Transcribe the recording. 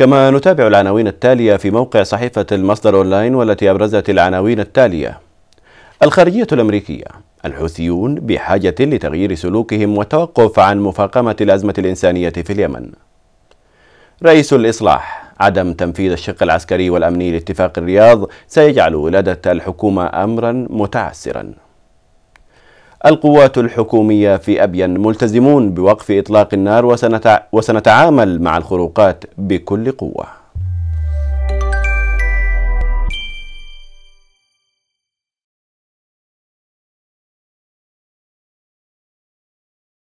كما نتابع العناوين التالية في موقع صحيفة المصدر أونلاين والتي أبرزت العناوين التالية الخارجية الأمريكية الحوثيون بحاجة لتغيير سلوكهم والتوقف عن مفاقمة الأزمة الإنسانية في اليمن رئيس الإصلاح عدم تنفيذ الشق العسكري والأمني لاتفاق الرياض سيجعل ولادة الحكومة أمرا متعسرا القوات الحكومية في أبين ملتزمون بوقف إطلاق النار وسنتعامل مع الخروقات بكل قوة